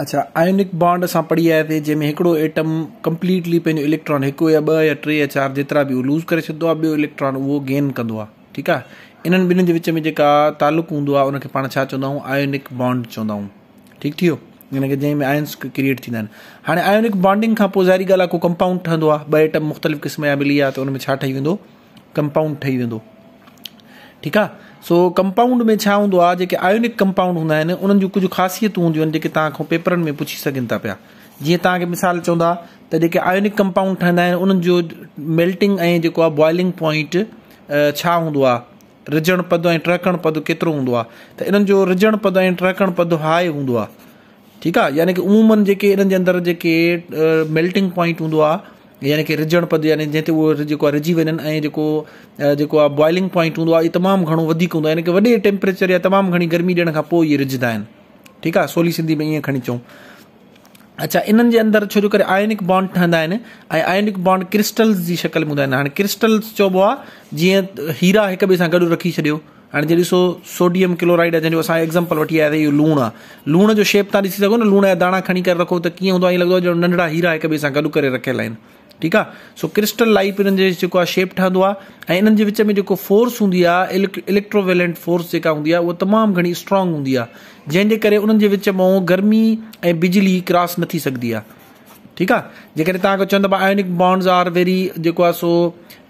अच्छा ionic bond असां पढ़ी आयासीं जंहिंमें हिकिड़ो एटम कंप्लीटली पंहिंजो इलेक्ट्रॉन हिकु या ॿ या टे या चारि जेतिरा बि उहो लूज़ करे छॾंदो आहे ॿियो इलेक्ट्रॉन उहो गेन कंदो आहे ठीकु आहे इन्हनि ॿिन्हिनि जे विच में जेका तालुक हूंदो आहे उनखे पाण छा चवंदा आहियूं आयोनिक बॉन्ड चवंदा आहियूं ठीकु थी थियो इनखे जंहिंमें आयन्स क्रिएट थींदा आहिनि हाणे आयोनिक बॉन्डिंग खां पोइ ज़ाहिरी ॻाल्हि आहे को कंपाउंड ठहंदो आहे ॿ एटम मुख़्तलिफ़ क़िस्म जा मिली विया त उनमें छा ठही वेंदो कंपाउंड ठही वेंदो ठीकु आहे सो कंपाउंड में छा हूंदो आहे जेके आयुनिक कंपाउंड हूंदा आहिनि उन्हनि जूं कुझु ख़ासियतूं हूंदियूं आहिनि जेके तव्हां खां पेपरनि में पुछी सघनि था पिया जीअं तव्हांखे मिसाल चवंदा त जेके आयोनिक कंपाउंड ठहंदा आहिनि उन्हनि जो मेल्टिंग ऐं जेको आहे बॉइलिंग पॉइंट छा हूंदो आहे रिझणु पदु ऐं ट्रहकणु पदु केतिरो हूंदो आहे त इननि जो रिजणु पदु ऐं ट्रहकणु पदु हाय हूंदो आहे ठीकु आहे यानी की जेके इन जे अंदरि जेके मेल्टिंग पॉइंट हूंदो यानी कि रिझण पद यानी जैसे वो जेको आहे रिझी वञनि ऐं जेको बॉइलिंग पॉइंट हूंदो आहे इहो तमामु यानी की वॾे टेम्परेचर या तमाम घणी गर्मी ॾियण खां पोइ इहे रिझंदा आहिनि ठीकु सिंधी में ईअं खणी अचूं अच्छा इन जे अंदरि छो जो करे आयोनिक बॉन्ड ठहंदा आहिनि ऐं बॉन्ड क्रिस्टल्स की शक्ल में हूंदा हाँ हाणे क्रिस्टल्स चइबो आहे हीरा एक ॿिए सां रखी छॾियो हाँ जो ॾिसो सोडियम क्लोराइड आहे जंहिंजो असां एग्ज़ाम्पल वठी आया त इहो लूणु लूण जो शेप तव्हां ॾिसी सघो न लूण जा दाणा खणी करे रखो त कीअं हूंदो आहे ईअं लॻंदो आहे नंढड़ा हीरा एक ॿिए सां गॾु करे रखियल आहिनि ठीक है सो क्रिस्टल लाइप इन शेप ठहंदो आहे विच में जेको फोर्स हूंदी आहे इलेक्ट्रोवेलेंट फोर्स जेका हूंदी आहे उहा स्ट्रॉन्ग घणी जैसे हूंदी विच मां गर्मी ऐं बिजली क्रॉस न थी सघंदी आहे ठीकु आहे जेकॾहिं तव्हांखे आयोनिक बॉन्ड्स आर वेरी जेको so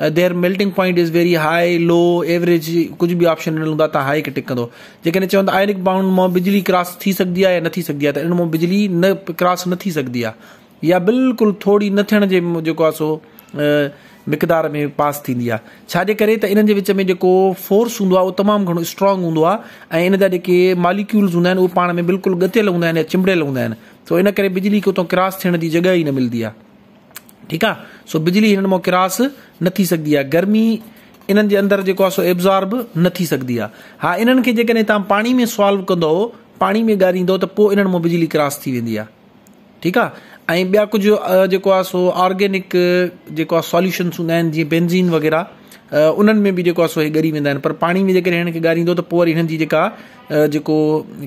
there melting point is very high low average कुछ भी ऑप्शन न हूंदा हाई के टिको कंदो जेकॾहिं आयोनिक बॉन्ड में बिजली क्रॉस थी सघंदी आहे या न थी सघंदी आहे इन बिजली न क्रॉस न थी सघंदी या बिल्कुलु थोरी न थियण जे जेको आहे सो मिक़दार में पास थींदी आहे छाजे करे त इन्हनि जे विच में जेको फोर्स हूंदो आहे उहो तमामु घणो स्ट्रॉन्ग हूंदो आहे ऐं इन जा जेके मालिक्यूल्स हूंदा आहिनि उहे पाण में बिल्कुलु ॻथियल हूंदा आहिनि या चिंबड़ियल हूंदा आहिनि सो इन करे बिजली खे उतां किरास थियण जी जॻह ई न मिलंदी आहे ठीकु आहे सो बिजली हिननि मां किरास न थी सघंदी आहे गर्मी इन्हनि जे अंदरि जेको आहे सो एब्ज़ॉर्ब न थी सघंदी आहे हा इन्हनि खे जेकॾहिं तव्हां पाणी में सॉल्व कंदो पाणी में ॻारींदो त पोइ इन्हनि मां बिजली किरास थी वेंदी आहे ठीकु आहे ऐं ॿिया कुझु जेको आहे सो ऑर्गेनिक जेको आहे सॉल्यूशन्स हूंदा आहिनि जीअं बेंज़ीन वग़ैरह उन्हनि में बि जेको आहे सो हे ॻरी वेंदा आहिनि पर पाणी में जेकॾहिं हिन खे ॻारींदो त पोइ वरी हिननि जी जेका जेको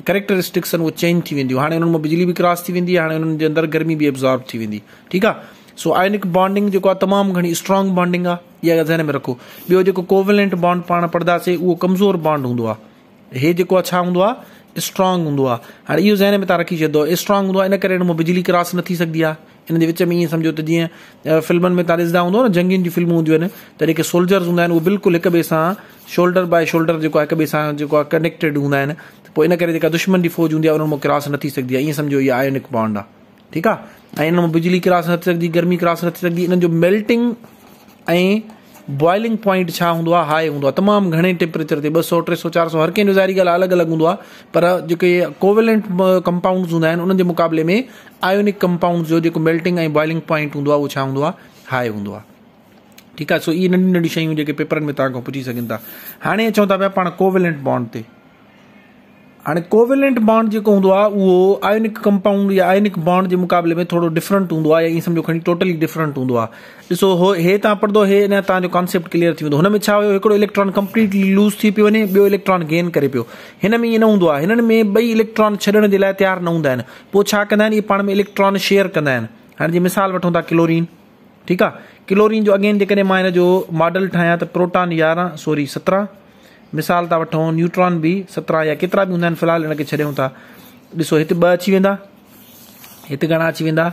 करेक्टरिस्टिक्स आहिनि उहे चेंज थी वेंदियूं हाणे हुननि मां बिजली बि क्रॉस थी वेंदी हाणे हुननि जे अंदरि गर्मी बि एब्ज़ॉर्ब थी वेंदी ठीकु आहे सो आयनिक बॉन्डिंग जेको आहे तमामु घणी स्ट्रॉन्ग बॉन्डिंग आहे इहा ज़हन में रखो ॿियो जेको कोवलेंट बॉन्ड पाण पढ़ंदासीं उहो कमज़ोर बॉन्ड हूंदो आहे हे जेको आहे छा हूंदो आहे स्ट्रांग हूंदो आहे हाणे ज़हन में तव्हां रखी छॾियो स्ट्रांग इन करे बिजली क्रॉस न थी सघंदी आहे इन विच में ईअं सम्झो त जीअं फिल्मनि में तव्हां ॾिसंदा हूंदो न जंगियुनि जूं सोल्जर्स हूँ वो बिल्कुल एक बे शोल्डर बाय शोल्डर जेको आहे हिक कनेक्टेड हूँ तो पोइ इन करे दुश्मन की फौज हूंदी आहे उन्हनि मां क्रॉस न थी सघंदी आहे ईअं सम्झो आयोनिक बॉन्ड आहे ठीकु आहे इन बिजली क्रॉस नी थी गर्मी क्रॉस न थी सघंदी मेल्टिंग बॉइलिंग पॉइंट छा हूंदो आहे हाई हूंदो आहे तमामु घणे टेम्परेचर ते ॿ सौ टे सौ चारि सौ हर कंहिं ज़ारी ॻाल्हि अलॻि अलॻि हूंदो आहे पर जेके कोवेलेंट कंपाउंड्स हूंदा आहिनि उन्हनि जे मुक़ाबले में आयोनिक कंपाउंड्स जो जेको मेल्टिंग ऐं बॉइलिंग पॉइंट हूंदो आहे उहो छा हूंदो आहे हाई हूंदो आहे ठीकु आहे सो इहे नंढियूं नंढियूं शयूं जेके पेपरनि में तव्हांखां पुछी सघनि था हाणे अचूं था पिया पाण कोवेलेंट बॉन्ड ते અને કોવેલેન્ટ બોન્ડ જે કો હોદવા વો આયનિક કમ્પાઉન્ડ يا આયનિક બોન્ડ જે મુકાબલે મે થોડો ડિફરન્ટ હોદવા એ સમજો ટોટલી ડિફરન્ટ હોદવા ઈસો હો હે તા પડ દો હે ને તા જો કોન્સેપ્ટ ક્લિયર થિઓ હનમે છાય એકડો ઇલેક્ટ્રોન કમ્પ્લીટલી લૂસ થિ પીવને બે ઇલેક્ટ્રોન ગેઇન કરે પીઓ હનમે એ ન હોદવા હનનમે બઈ ઇલેક્ટ્રોન છોડન દેલા તૈયાર ન હોદન પોછા કને ઇ પાણ મે ઇલેક્ટ્રોન શેર કને હનજી મિસાલ વઠો ક્લોરીન ઠીક આ ક્લોરીન જો અગેન જે કરે માનો જો મોડલ ઠાયા તો પ્રોટોન 11 સોરી 17 मिसाल था वो न्यूट्रॉन भी सत्रह या केतिरा बि हूंदा आहिनि फ़िलहालु हिनखे छॾियूं था ॾिसो हिते ॿ अची वा हिते घणा अची वेंदा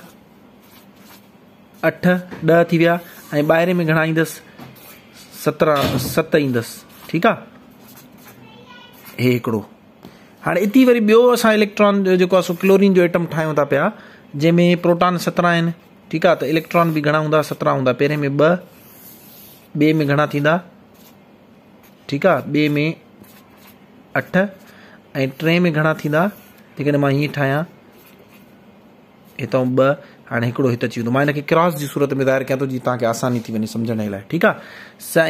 अठ ॾह थी में घणा ईंदसि सत्रहं सत ईंदसि ठीक है हे हिकिड़ो हाणे इती वरी ॿियो असां इलेक्ट्रॉन जो सो क्लोरीन जो आइटम ठाहियूं था पाया जैमें प्रोटॉन सत्रहं आहिनि ठीकु आहे इलेक्ट्रॉन भी घा हूंदा सत्रहं हूंदा पहिरें में ॿ ॿिए में घणा थींदा ठीक आहे ॿिए में अठ ऐं टे में घणा थींदा जेकॾहिं मां हीअं ठाहियां हितां ॿ हाणे हिकिड़ो अची वेंदो मां क्रॉस की सूरत में दायर कयां थो जीअं तव्हांखे आसानी थी वञे सम्झण जे लाइ ठीकु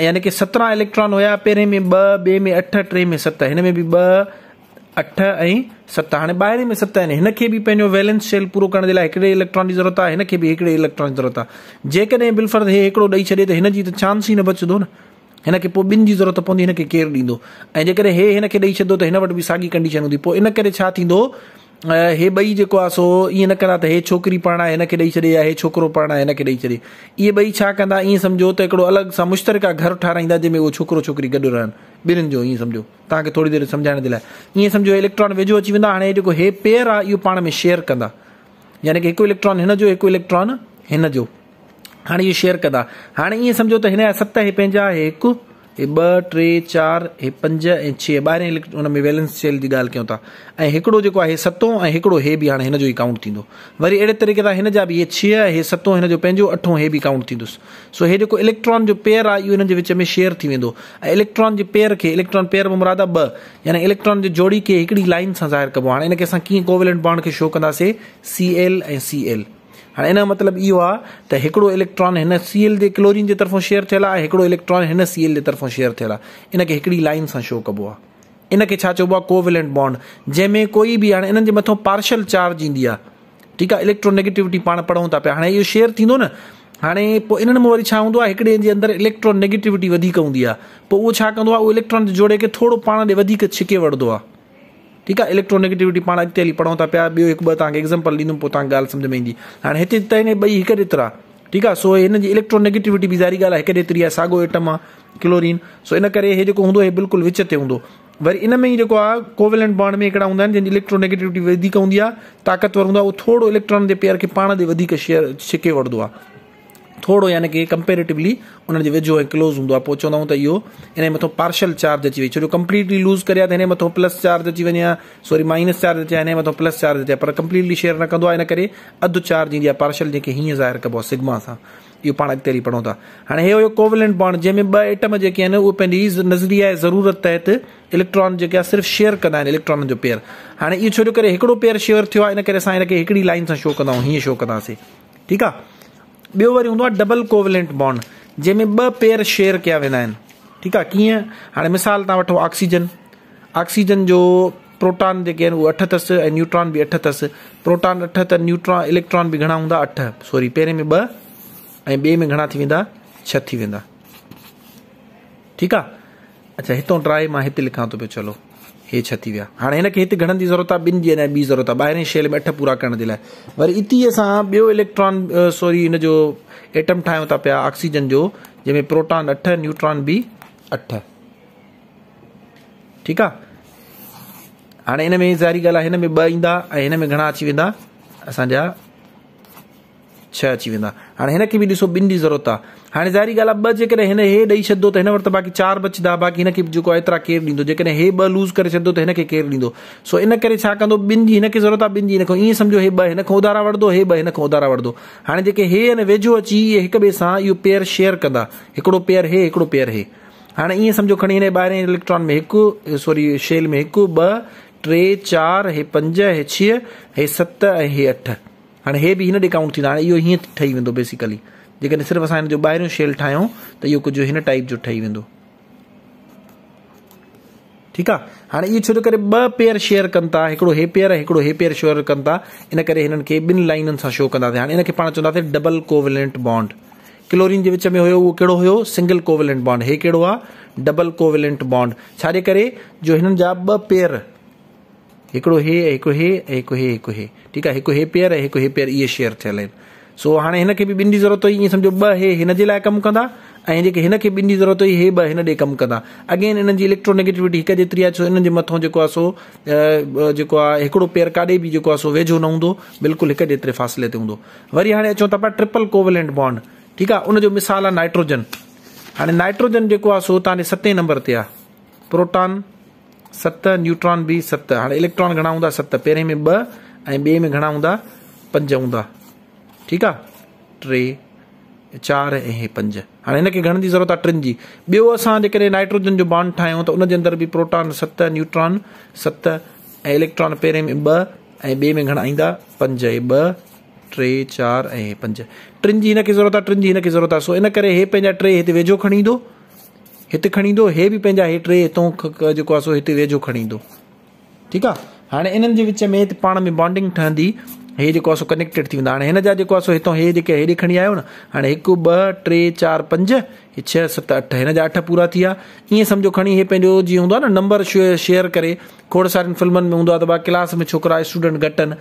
यानी की सत्रहं इलेक्ट्रॉन हुया पहिरें में ॿ ॿिए में अठ टे में सत्त हिन में बि ॿ अठ ऐं सत हाणे ॿाहिरि में सत आहिनि हिनखे बि पंहिंजो शेल पूरो करण जे इलेक्ट्रॉन जी ज़रूरत आहे हिनखे बि हिकिड़े इलेक्ट्रॉन की ज़रूरत आहे जेकॾहिं बिलफर्द ये एक ॾेई छॾे त हिन जी त चांस ही न बचंदो ना हिन खे पोइ ॿिनि जी ज़रूरत पवंदी हिन खे केरु ॾींदो ऐं जेकॾहिं हे हिन खे ॾेई छॾो त हिन वटि बि साॻी कंडीशन हूंदी पोइ इन करे छा थींदो हे ॿई जेको आहे सो ईअं न कंदा त हे छोकिरी पढ़णु आहे हिन खे ॾेई छॾे या हे छोकिरो पढ़ण आहे हिन खे ॾेई छॾे इहे ॿई छा कंदा ईअं सम्झो त हिकिड़ो अलॻि सां मुश्तरका घर ठाराहींदा जंहिंमें उहो छोकिरो छोकिरी गॾु रहनि ॿिन्हिनि जो ईअं सम्झो तव्हांखे थोरी देरि सम्झाइण जे लाइ ईअं सम्झो इलेक्ट्रॉन वेझो अची वेंदा हाणे जेको हे पेअर आहे इहो पाण में शेयर कंदा यानी की हिकु इलेक्ट्रॉन हिन जो हिकु इलेक्ट्रॉन हिन जो हाणे ये शेयर कदा हाणे ईअं सम्झो त सत हे पंहिंजा हे हिकु हे ॿ टे चारि हे पंज ऐं छह ॿारहें हुन में बैलेंस सेल जी ॻाल्हि कयूं था ऐं हिकिड़ो सतों ऐं हिकिड़ो हे बि हाणे काउंट थींदो वरी अहिड़े तरीक़े सां हिन जा बि हे छह हे सतों हिन जो पंहिंजो अठों हे बि काउंट थींदुसि सो हे जो इलेक्ट्रॉन जो पेयर आहे इहो हिन विच में शेयर थी वेंदो इलेक्ट्रॉन के पेयर के इलेक्ट्रॉन पेयर में मुरादा ॿ यानी इलेक्ट्रॉन की जोड़ी के हिकिड़ी लाइन से ज़ाहिर कबो हाणे हिनखे असां बॉन्ड के शो कंदासीं C L A C L हाँ हिन मतलब मतिलबु इहो आहे इलेक्ट्रॉन हिन सी एल ते क्लोरीन के तरफों शेयर थियल आहे इलेक्ट्रॉन सी एल के तरफों शेयर थियल आहे इनखे हिकिड़ी लाइन सां शो कबो आहे इनखे छा बॉन्ड जैमें कोई भी हाँ इन जे मथां पार्शल चार्ज इंदी है ठीक है इलेक्ट्रोनेगेटिविटी पाण पढ़ूं था पे हाणे इहो शेयर थींदो न हाँ इन इन्हनि में वरी छा हूंदो आहे हिकिड़े जे अंदरि इलेक्ट्रोनेगेटिविटी वधीक हूंदी आहे इलेक्ट्रॉन जोड़े के थोरो पाण ॾे वधीक छिके वठंदो आहे ठीकु आहे इलेक्ट्रोनेगेटिविटी पा अॻिते हली पढ़ूं था पिया ॿियो हिकु एग्ज़ाम्पल ॾींदुमि पोइ तव्हांखे ॻाल्हि में ईंदी हाणे हिते त हिन ॿई हिकु एतिरा सो इन जी इलेक्ट्रोनेगेटिविटी भी ज़ारी ॻाल्हि आहे हिकु एतिरी एटम आहे क्लोरीन सो इन करे हे जेको हूंदो हे बिल्कुलु विच ते हूंदो वरी इन में ई कोवेलेंट बॉन्ड में हिकिड़ा हूंदा आहिनि जंहिंजी इलेक्ट्रोनेगेटिविटी वधीक ताक़तवर हूंदो आहे इलेक्ट्रॉन के पेयर के पा ते शेयर छिके वठंदो थोरो यानी की कंपेरेटिवली उन्हनि जो वेझो ऐं क्लोज़ हूंदो आहे पोइ चवंदा आहियूं त इहो हिन जे मथां पार्शल चार्ज अची वई छो जो कंप्लीटली लूज़ करे आहे त हिन मथां प्लस चार्ज अची वञे आहे सॉरी माइनस चार्ज अचे हिन मथां प्लस चार्ज अचे पर कंप्लीटली शेयर न कंदो आहे हिन करे अधु चार्ज ईंदी आहे पार्शल जेके हीअं ज़ाहिर कबो आहे सिगमा सां इहो पाण अॻिते हली पढ़ूं था हाणे हे कोवलेन बॉन्ड जंहिंमें ॿ आइटम जेके आहिनि उहे पंहिंजी नज़रिया ज़रूरत तहत इलेक्ट्रॉन जेके आहे सिर्फ़ु शेयर कंदा आहिनि इलेक्ट्रॉन जो पेयर हाणे इहो छो जो करे हिकिड़ो पेयर शेयर थियो आहे इन करे असां हिनखे हिकिड़ी लाइन सां शो कंदा आहियूं हीअं शो कंदासीं ठीकु आहे बो वरी हूंदो आहे डबल कोवलेंट बॉन्ड जंहिंमें ब पेयर शेयर क्या वेंदा ठीक है कि कीअं मिसाल तव्हां वठो ऑक्सीजन ऑक्सीजन जो प्रोटॉन जेके आहिनि अठ अस ऐं न्यूट्रॉन भी अठ अस प्रोटॉन अठ त न्यूट्रॉन इलेक्ट्रॉन भी घणा हूंदा अठ सॉरी पहिरें में बे में घणा थी वेंदा छह थी वेंदा ठीकु अच्छा इतों ट्राए मां हिते लिखां थो पियो चलो हे छह थी विया हाणे हिनखे हिते घणनि जी ज़रूरत आहे ॿिनि ॾींहंनि ऐं ॿी ज़रूरत आहे ॿाहिरें शेल में अठ पूरा करण जे लाइ वरी इतीअ सां ॿियो इलेक्ट्रॉन सॉरी हिन जो एटम ठाहियूं था पिया ऑक्सीजन जो जंहिंमें प्रोटॉन अठ न्यूट्रॉन बि अठ ठीकु आहे हाणे हिन में ज़ारी ॻाल्हि आहे हिन में ॿ ईंदा ऐं हिन में घणा अची वेंदा असांजा छह अची वेंदा हाणे हिनखे बि ॾिसो ॿिनि जी ज़रूरत आहे ಹಣೆಜಾರಿಗಾಲ ಅಬ್ಬ ಜೇಕರೆ ಹೆನೆ ಹೇ ॾेई छॾंदो बाक़ी चार बचंदा बाक़ी हिनखे जेको आहे एतिरा केरु ॾींदो हे ॿ लूज़ कर छो तो हिनखे केरु ॾींदो सो इन करे की कंदो ज़रूरत बिन की जी हिन खां ईअं सम्झो हे ॿ उधारा वठंदो हे ॿ उधारा वठंदो हाणे जेके हे वेझो अची ये एक ॿिए सां इहो पेयर शेयर कदा हिकिड़ो पेयर हे हिकिड़ो पेयर हे हाँ ईअं समझो खणी हिन ॿारहें इलेक्ट्रॉन में एक सॉरी शेल में हिकु ॿ टे चार हे पंज हे छह हे सत हे अठ हाँ हे भी हिन ॾे काउंट थींदा हाणे इहो हीअं ठही वेंदो बेसिकली जेकॾहिं सिर्फ़ु असां हिन जो ॿाहिरियों शेल ठाहियूं त इहो कुझु हिन टाइप जो ठही वेंदो ठीकु आहे हाणे इहो छो थो करे ॿ पेयर शेयर कनि था हिकिड़ो हे पेयर हिकिड़ो हे पेयर शेयर कनि था इन करे हिननि खे ॿिनि लाइननि सां शो कंदासीं हाणे हिनखे पाण चवंदासीं डबल कोविलेंट बॉन्ड क्लोरीन जे विच में हुयो उहो कहिड़ो हुयो सिंगल कोविलेंट बॉन्ड हे कहिड़ो आहे डबल कोविलेंट बॉन्ड छाजे करे जो हिननि जा ॿ पेयर हिकिड़ो हे हिकु हे हिकु हे हिकु हे ठीकु आहे हिकु हे पेयर हिकु हे पेयर इहे शेयर थियल आहिनि सो हाणे हिनखे भी बिन जी ज़रूरत हुई समझो सम्झो ॿ हे हिन जे लाइ कमु कंदा ऐं जेके हिनखे ॿिनि जी ज़रूरत हुई हे ॿ हिन ॾे कमु कंदा अगेन इन्हनि जी इलेक्ट्रोनेगेटिविटी हिकु जेतिरी आहे छो हिननि जे मथां जेको आहे सो जेको आहे पेर काडे भी जेको आहे सो वेझो न हूंदो बिल्कुलु हिकु जेतिरे फ़ासिले ते हूंदो वरी हाणे अचूं था पिया ट्रिपल कोवलेंट बॉन्ड ठीकु आहे उनजो मिसाल आहे नाइट्रोजन हाणे नाइट्रोजन जेको आहे सो तव्हांजे नंबर ते आहे प्रोटॉन सत न्यूट्रॉन बि सत हाणे इलेक्ट्रॉन घणा हूंदा सत पहिरें में ॿ ऐं ॿिए में घणा हूंदा पंज हूंदा ठीक आहे टे चार ऐं पंज हाँ इनके खे घणनि जी ज़रूरत आहे टिनि जी ॿियो नाइट्रोजन जो बॉन्ड ठाहियूं तो उनजे अंदर भी प्रोटॉन सत न्यूट्रॉन सत ऐं इलेक्ट्रॉन पहिरें में ॿ ऐं में घणा ईंदा पंज ब टे चार ऐं पंज टिन की हिनखे ज़रूरत आहे टिनि जी हिनखे ज़रूरत आहे सो इन हे पंहिंजा टे हिते वेझो खड़ी इत खी हे भी पंहिंजा हे टे हितां जेको आहे वेझो खड़ी ठीक है हाँ इन विच में पा में बॉन्डिंग ठहंदी हे जो आहे सो कनेक्टेड थी वेंदा हाणे हिन जा जेको आहे सो हितां हे जेके आयो न हाणे हिकु ॿ टे चार पंज छः छह सत अठ हिन अठ पूरा थी विया ईअं सम्झो खणी हे पंहिंजो जीअं नंबर शेयर कर खोड़ सारे फिल्मन में हूंदो आहे क्लास में छोकिरा स्टूडेंट घटन आहिनि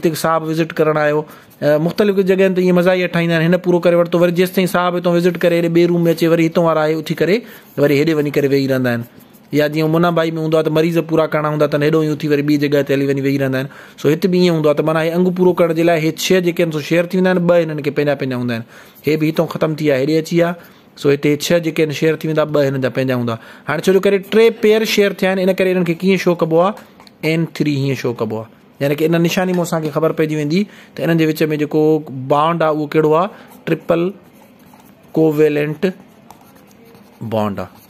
हाली साहब विज़िट कर आयो मुख़्तलिफ़ जॻहियुनि ये ईअं मज़ाही ठाहींदा आहिनि हिन पूरो करे वरितो वरी जेसिताईं साहबु हितां विज़िट करे बे रूम में अचे वरी हितां वारा आए उथी करे वे हेॾे वञी करे वेही या जीअं मुना बाई में हों मरीज़ पूरा करिणा हूंदा अथनि हेॾो यूं थी वरी ॿी जॻह हली वञी वेही रहा सो इत भी ईअं हूंदो आहे त माना हे अंगु पूरो करण जे छह जेके सो शेयर थी वेंदा आहिनि ॿ हिननि खे पंहिंजा हे बि हितां ख़तमु थी विया हेॾे अची सो हिते छह जेके शेयर थी वेंदा ॿ हिन जा पंहिंजा हूंदा हाणे टे पेयर शेयर थे आहिनि इन करे हिननि शो कबो एन थ्री हीअं शो कबो आहे यानी की इन निशानी में असर ख़बर पइजी वेंदी त विच में जो बॉन्ड आहे उहो ट्रिपल कोवेलेंट बॉन्ड आहे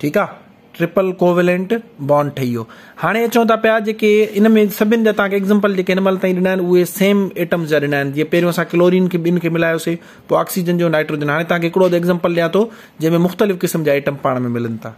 ठीकु आहे ट्रिपल कोवेलेंट बॉन्ड ठही वियो हाणे अचूं था पिया जेके इन में सभिनि जा तव्हांखे एग्ज़ाम्पल जेके हिन महिल ताईं ॾिना आहिनि उहे सेम एटम्स जा ॾिना आहिनि जीअं पहिरियों असां क्लोरीन खे ॿिनि खे मिलायोसीं पोइ ऑक्सीजन जो नाइट्रोजन हाणे तव्हांखे हिकिड़ो एग्ज़ाम्पल ॾियां थो जंहिंमें मुख़्तलिफ़ क़िस्म जा आइटम पाण में मिलनि था